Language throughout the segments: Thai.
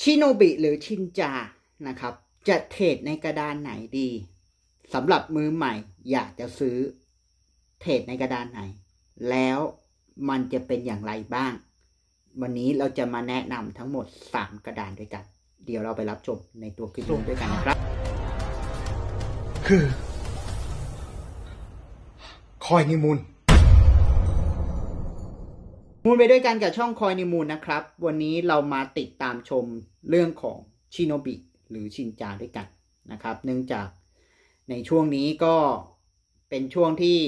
ชิโนบิหรือชินจานะครับ จะเทรดในกระดานไหนดีสำหรับมือใหม่ อยากจะซื้อเทรดในกระดานไหน แล้วมันจะเป็นอย่างไรบ้าง วันนี้เราจะมาแนะนำทั้งหมด 3 กระดานด้วยกัน เดี๋ยวเราไปรับชมในตัวคลิปลงด้วยกันนะครับ คือคอยนิมูลมูลไปด้วยกันกับช่องคอยนิมูลนะครับ วันนี้เรามาติดตามชมเรื่องของชิโนบิหรือชินจาด้วยกันนะครับ เนื่องจากในช่วงนี้ก็เป็นช่วงที่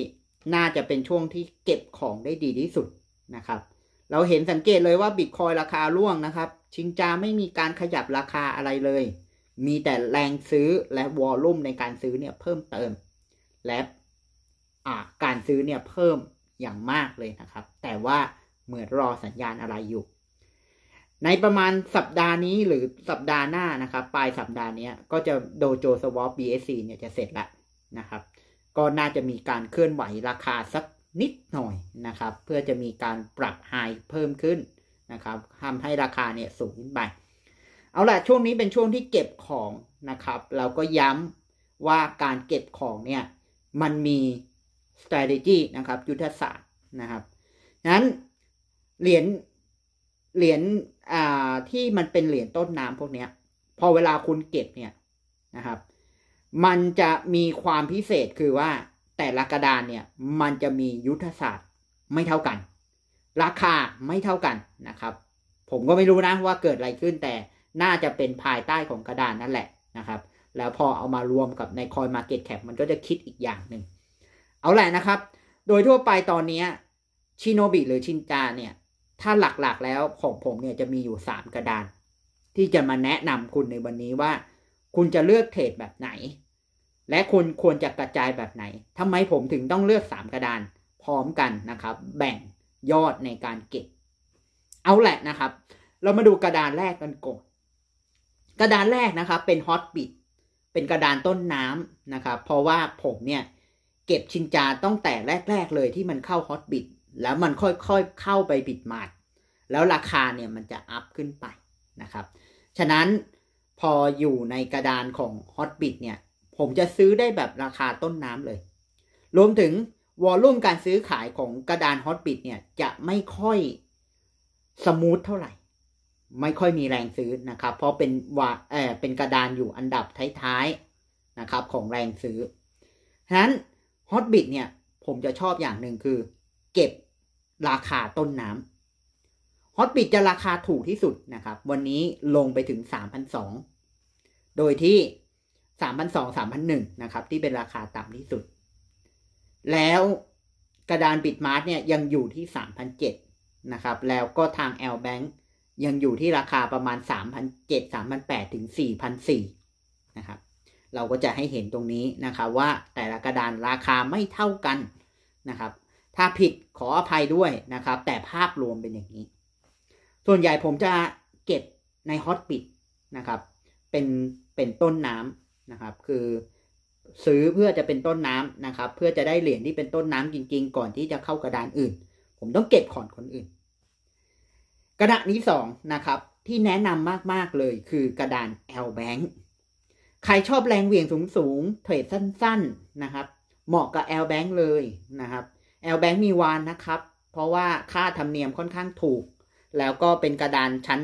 น่าจะเป็นช่วงที่เก็บของได้ดีที่สุดนะครับเราเห็นสังเกตเลยว่าบิตคอยราคาร่วงนะครับ ชินจาไม่มีการขยับราคาอะไรเลย มีแต่แรงซื้อและวอลลุ่มในการซื้อเนี่ยเพิ่มเติม และการซื้อเนี่ยเพิ่มอย่างมากเลยนะครับ แต่ว่าเหมือนรอสัญญาณอะไรอยู่ ในประมาณสัปดาห์นี้หรือสัปดาห์หน้านะครับ ปลายสัปดาห์นี้ก็จะโดโจสวอป BSC เนี่ยจะเสร็จละ นะครับ ก็น่าจะมีการเคลื่อนไหวราคาสักนิดหน่อยนะครับเพื่อจะมีการปรับไฮเพิ่มขึ้นนะครับทำให้ราคาเนี่ยสูงขึ้นไป เอาละช่วงนี้เป็นช่วงที่เก็บของนะครับ เราก็ย้ำว่าการเก็บของเนี่ย มันมี strategy นะครับยุทธศาสตร์นะครับนั้นเหรียญ เหรียญ อ่า ที่มันเป็นเหรียญต้นน้ำพวกเนี้ย พอเวลาคุณเก็บ เนี่ย นะครับ มันจะมีความพิเศษคือว่าแต่ละกระดานเนี่ย มันจะมียุทธศาสตร์ไม่เท่ากัน ราคาไม่เท่ากันนะครับ ผมก็ไม่รู้นะว่าเกิดอะไรขึ้น แต่ น่าจะเป็นภายใต้ของกระดานนั่นแหละนะครับ แล้วพอเอามารวมกับในคอยมาเก็ตแคปมันก็จะคิดอีกอย่างหนึ่ง เอาแหละนะครับ โดยทั่วไปตอนนี้ชิโนบิหรือชินจาเนี่ยถ้าหลักๆแล้วของผมเนี่ยจะมีอยู่3กระดานที่จะมาแนะนำคุณในวันนี้ว่า คุณจะเลือกเทรดแบบไหน และคุณควรจะกระจายแบบไหนทำไมผมถึงต้องเลือก3กระดานพร้อมกันนะครับ แบ่งยอดในการเก็บ เอาแหละนะครับ เรามาดูกระดานแรกกันก่อนกระดานแรกนะครับ เป็นฮอตบิดเป็นกระดานต้นน้ำนะครับเพราะว่าผมเนี่ย เก็บชินจาตั้งแต่แรกๆเลยที่มันเข้าฮอตบิดแล้วมันค่อยๆเข้าไปบิดมาดแล้วราคาเนี่ยมันจะอัพขึ้นไปนะครับ ฉะนั้นพออยู่ในกระดานของ Hotbit เนี่ย ผมจะซื้อได้แบบราคาต้นน้ำเลย รวมถึงวอลลุ่มการซื้อขายของกระดาน Hotbit เนี่ยจะไม่ค่อยสมูทเท่าไหร่ ไม่ค่อยมีแรงซื้อนะครับ เพราะเป็นวาเออเป็นกระดานอยู่อันดับท้ายๆนะครับ ของแรงซื้อ ฉะนั้น Hotbit เนี่ยผมจะชอบอย่างหนึ่งคือเก็บราคาต้นน้ำฮอตบิดจะราคาถูกที่สุดนะครับ วันนี้ลงไปถึง3 0 0 โดยที่3,002 3,001นะครับ ที่เป็นราคาต่ำที่สุด แล้วกระดานบิดมาร์สเนี่ยยังอยู่ที่3,007นะครับ แล้วก็ทาง L Bank ยังอยู่ที่ราคาประมาณ3,007 3,008ถึง4,004นะครับ เราก็จะให้เห็นตรงนี้นะครับ ว่าแต่ละกระดานราคาไม่เท่ากันนะครับถ้าผิดขออภัยด้วยนะครับแต่ภาพรวมเป็นอย่างนี้ ส่วนใหญ่ผมจะเก็บในฮอตปิดนะครับเป็นเป็นต้นน้ำนะครับ คือซื้อเพื่อจะเป็นต้นน้ำนะครับเพื่อจะได้เหรียญที่เป็นต้นน้ำจริง ๆ ก่อนที่จะเข้ากระดานอื่น ผมต้องเก็บขอนคนอื่น กระดานนี้สองนะครับที่แนะนำมากๆเลยคือกระดาน L Bank ใครชอบแรงเหวี่ยงสูงๆเทรดสั้น ๆนะครับเหมาะกับ L Bank เลยนะครับแอลแบงมีวานนะครับ เพราะว่าค่าธรรมเนียมค่อนข้างถูก แล้วก็เป็นกระดานชั้น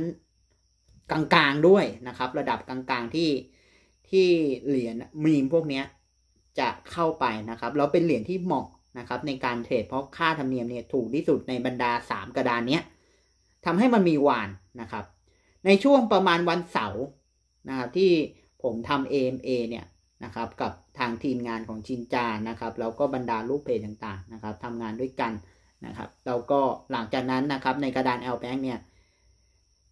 กลางๆด้วยนะครับ ระดับกลางๆที่ที่เหรียญมีมพวกนี้จะเข้าไปนะครับแล้วเป็นเหรียญที่เหมาะนะครับ ในการเทรดเพราะค่าธรรมเนียมเนี่ยถูกที่สุดในบรรดา3กระดานเนี้ยทำให้มันมีวานนะครับ ในช่วงประมาณวันเสาร์นะครับที่ผมทำ AMA เนี่ยนะครับกับทางทีมงานของชินจานะครับแล้วก็บรรดาลูกเพจต่างๆนะครับทำงานด้วยกันนะครับแล้วก็หลังจากนั้นนะครับในกระดานแอลแบงเนี่ย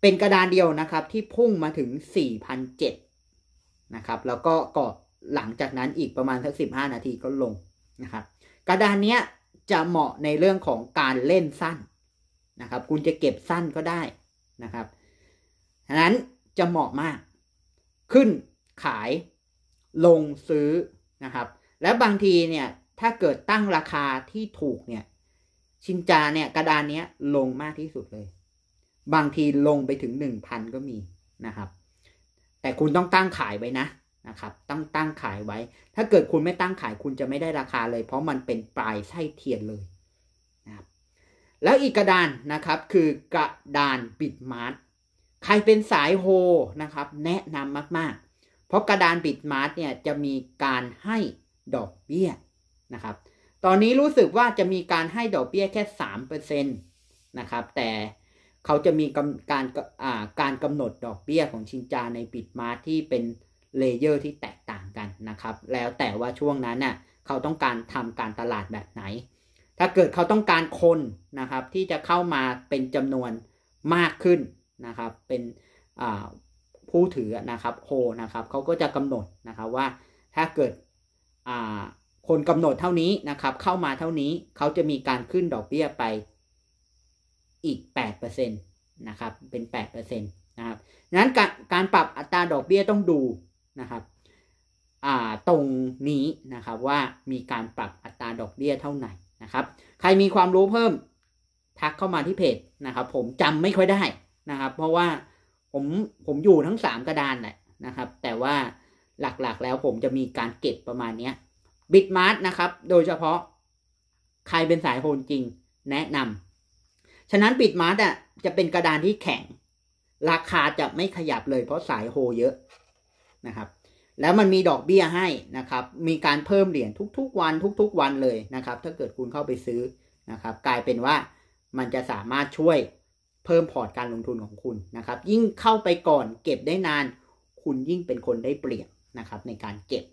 เป็นกระดานเดียวนะครับที่พุ่งมาถึง4,007นะครับแล้วก็กอหลังจากนั้นอีกประมาณสัก15 นาทีก็ลงนะครับ กระดานเนี้ยจะเหมาะในเรื่องของการเล่นสั้นนะครับ คุณจะเก็บสั้นก็ได้นะครับฉะนั้นจะเหมาะมากขึ้นขายลงซื้อนะครับ และบางทีเนี่ยถ้าเกิดตั้งราคาที่ถูกเนี่ย ชินจาเนี่ยกระดานนี้ลงมากที่สุดเลย บางทีลงไปถึงหนึ่งพันก็มีนะครับ แต่คุณต้องตั้งขายไว้นะนะครับต้องตั้งขายไว้ ถ้าเกิดคุณไม่ตั้งขายคุณจะไม่ได้ราคาเลย เพราะมันเป็นปลายไส้เทียนเลยนะครับแล้วอีกกระดานนะครับคือกระดานปิดมาร์ทใครเป็นสายโฮนะครับ แนะนำมาก ๆเพราะกระดานบิดมาร์ทเนี่ยจะมีการให้ดอกเบี้ยนะครับ ตอนนี้รู้สึกว่าจะมีการให้ดอกเบี้ยแค่ 3%นะครับ แต่เขาจะมีการการกำหนดดอกเบี้ยของชินจาในบิดมาร์ทที่เป็นเลเยอร์ที่แตกต่างกันนะครับ แล้วแต่ว่าช่วงนั้นน่ะเขาต้องการทำการตลาดแบบไหน ถ้าเกิดเขาต้องการคนนะครับ ที่จะเข้ามาเป็นจำนวนมากขึ้นนะครับเป็นผู้ถือนะครับโฮนะครับเขาก็จะกำหนดนะครับว่าถ้าเกิดคนกำหนดเท่านี้นะครับ เข้ามาเท่านี้ เขาจะมีการขึ้นดอกเบี้ยไปอีก8%นะครับ เป็น8%นะครับนั้นการการปรับอัตราดอกเบี้ยต้องดูนะครับตรงนี้นะครับว่ามีการปรับอัตราดอกเบี้ยเท่าไหร่นะครับ ใครมีความรู้เพิ่มทักเข้ามาที่เพจนะครับ ผมจำไม่ค่อยได้นะครับ เพราะว่าผม ผมอยู่ทั้งสามกระดานแหละนะครับ แต่ว่าหลักๆ แล้วผมจะมีการเก็บประมาณ เนี้ยบิตมาร์นะครับ โดยเฉพาะ ใครเป็นสายโฮนจริงแนะนำฉะนั้นบิตมาร์อ่ะจะเป็นกระดานที่แข็งราคาจะไม่ขยับเลย เพราะสายโฮเยอะนะครับ แล้วมันมีดอกเบี้ย ให้นะครับ มีการเพิ่มเหรียญทุก ๆวันทุก ๆ วันเลยนะครับ ถ้าเกิดคุณเข้าไปซื้อนะครับ กลายเป็นว่ามันจะสามารถช่วยเพิ่มพอร์ตการลงทุนของคุณนะครับ ยิ่งเข้าไปก่อนเก็บได้นาน คุณยิ่งเป็นคนได้เปรียบนะครับในการเก็บ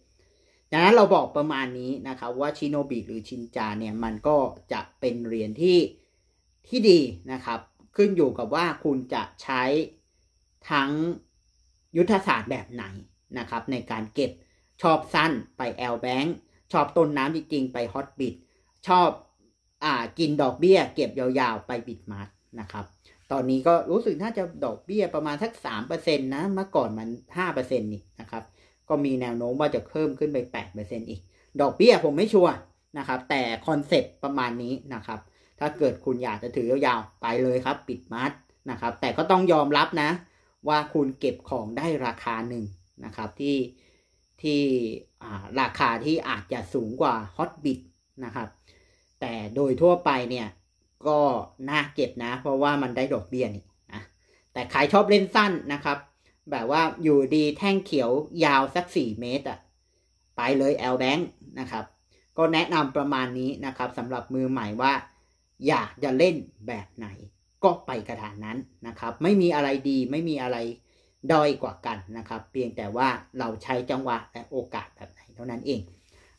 ดังนั้นเราบอกประมาณนี้นะครับว่าชิโนบิหรือชินจาเนี่ย มันก็จะเป็นเหรียญที่ที่ดีนะครับ ขึ้นอยู่กับว่าคุณจะใช้ทั้งยุทธศาสตร์แบบไหนนะครับในการเก็บ ชอบสั้นไปแอลแบงชอบต้นน้ำจริงๆไปฮอตบิด ชอบอ่ากินดอกเบี้ยเก็บยาวๆไปบิดมาร์นะครับ ตอนนี้ก็รู้สึกน่าจะดอกเบี้ยประมาณสักสามเปอร์เซ็นต์นะเมื่อก่อนมันห้าเปอร์เซ็นต์นี่นะครับ ก็มีแนวโน้มว่าจะเพิ่มขึ้นไปแปดเปอร์เซ็นต์อีก ดอกเบี้ยผมไม่ชัวร์นะครับ แต่คอนเซปต์ประมาณนี้นะครับ ถ้าเกิดคุณอยากจะถือยาวๆ ไปเลยครับปิดมัดนะครับ แต่ก็ต้องยอมรับนะ ว่าคุณเก็บของได้ราคาหนึ่งนะครับที่ที่ราคาที่อาจจะสูงกว่าฮอตบิ t นะครับ แต่โดยทั่วไปเนี่ยก็น่าเก็บนะเพราะว่ามันได้ดอกเบี้ยนี่นะแต่ขายชอบเล่นสั้นนะครับ แบบว่าอยู่ดีแท่งเขียวยาวสัก4เมตรอะไปเลยแอลแบงค์นะครับก็แนะนำประมาณนี้นะครับสำหรับมือใหม่ว่า อยากจะเล่นแบบไหน ก็ไปกระถานนั้นนะครับ ไม่มีอะไรดีไม่มีอะไรด้อยกว่ากันนะครับ เพียงแต่ว่าเราใช้จังหวะและโอกาสแบบไหน เท่านั้นเอง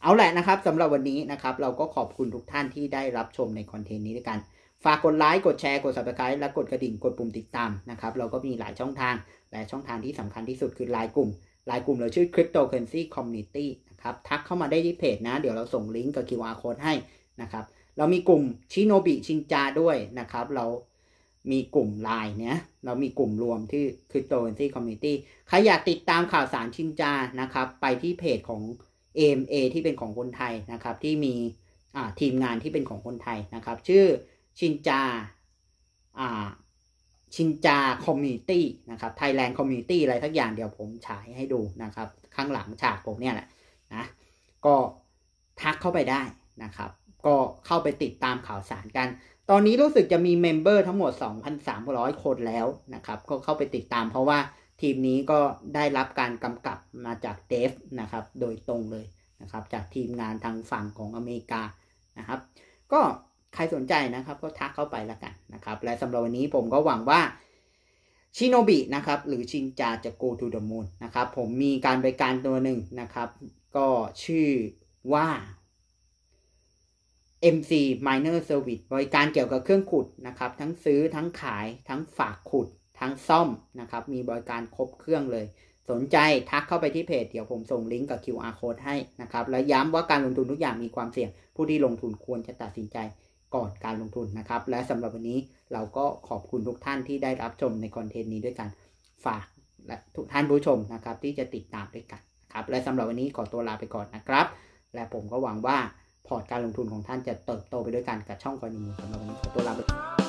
เอาแหละนะครับสำหรับวันนี้นะครับ เราก็ขอบคุณทุกท่านที่ได้รับชมในคอนเทนต์นี้ด้วยกันฝากกดไลค์ กดแชร์ กด subscribe และกดกระดิ่งกดปุ่มติดตามนะครับ เราก็มีหลายช่องทางและช่องทางที่สำคัญที่สุดคือไลน์กลุ่มไลน์กลุ่มเราชื่อ Cryptocurrency Community นะครับ ทักเข้ามาได้ที่เพจนะ เดี๋ยวเราส่งลิงก์กับ QR code ให้นะครับ เรามีกลุ่มชิโนบิชินจาด้วยนะครับ เรามีกลุ่มไลน์เนี่ยเรามีกลุ่มรวมที่ Cryptocurrency Community ใครอยากติดตามข่าวสารชินจา นะครับ ไปที่เพจของ AMA ที่เป็นของคนไทยนะครับ ที่มีทีมงานที่เป็นของคนไทยนะครับ ชื่อชินจาอ่าชินจาคอมมิตี้นะครับ ไทยแลนด์คอมมิตี้อะไรทักอย่างเดี๋ยวผมฉายให้ดูนะครับ ข้างหลังฉากผมเนี่ยแหละนะ ก็ทักเข้าไปได้นะครับ ก็เข้าไปติดตามข่าวสารกัน ตอนนี้รู้สึกจะมีเมมเบอร์ทั้งหมด 2,300 คนแล้วนะครับ ก็เข้าไปติดตามเพราะว่าทีมนี้ก็ได้รับการกำกับมาจากเดฟนะครับ โดยตรงเลยนะครับ จากทีมงานทางฝั่งของอเมริกานะครับ ก็ใครสนใจนะครับก็ทักเข้าไปละกันนะครับ และสำหรับวันนี้ผมก็หวังว่าชิโนบินะครับหรือชินจาจะ go to the moon นะครับผมมีการบริการตัวหนึ่งนะครับก็ชื่อว่า MC Miner Service บริการเกี่ยวกับเครื่องขุดนะครับทั้งซื้อทั้งขายทั้งฝากขุด ทั้งซ่อมนะครับ มีบริการครบเครื่องเลย สนใจทักเข้าไปที่เพจ เดี๋ยวผมส่งลิงก์กับ QR code ให้นะครับและย้ำว่าการลงทุนทุกอย่างมีความเสี่ยง ผู้ที่ลงทุนควรจะตัดสินใจก่อนการลงทุนนะครับและสำหรับวันนี้เราก็ขอบคุณทุกท่านที่ได้รับชมในคอนเทนต์นี้ด้วยกัน ฝากและทุกท่านผู้ชมนะครับที่จะติดตามด้วยกันครับและสำหรับวันนี้ขอตัวลาไปก่อนนะครับ และผมก็หวังว่าพอร์ตการลงทุนของท่านจะเติบโตไปด้วยกันกับช่องกรณีสำหรับวันนี้ขอตัวลาไป